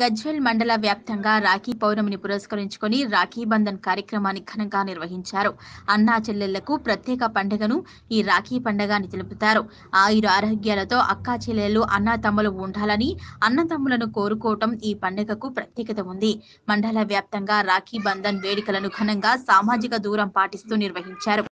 గజ్వెల్ మండల వ్యాప్తంగా రాఖీ పౌర్ణమిని పురస్కరించుకుని రాఖీ బంధన్ కార్యక్రమాన్ని ఘనంగా నిర్వహించారు అన్నా చెల్లెళ్లకు ప్రత్యేక పండుగను ఈ రాఖీ పండుగ తెలుపుతారు ఆయుర ఆరోగ్యాలతో అక్కా చెల్లెళ్లు అన్నా తమ్ములు ఉండాలని అన్నతమ్ములను కోరుకోవటం ఈ పండుగకు ప్రత్యేకత ఉంది మండల వ్యాప్తంగా రాఖీ బంధన్ వేడుకలను ఘనంగా సామాజిక దూరం పాటిస్తూ నిర్వహించారు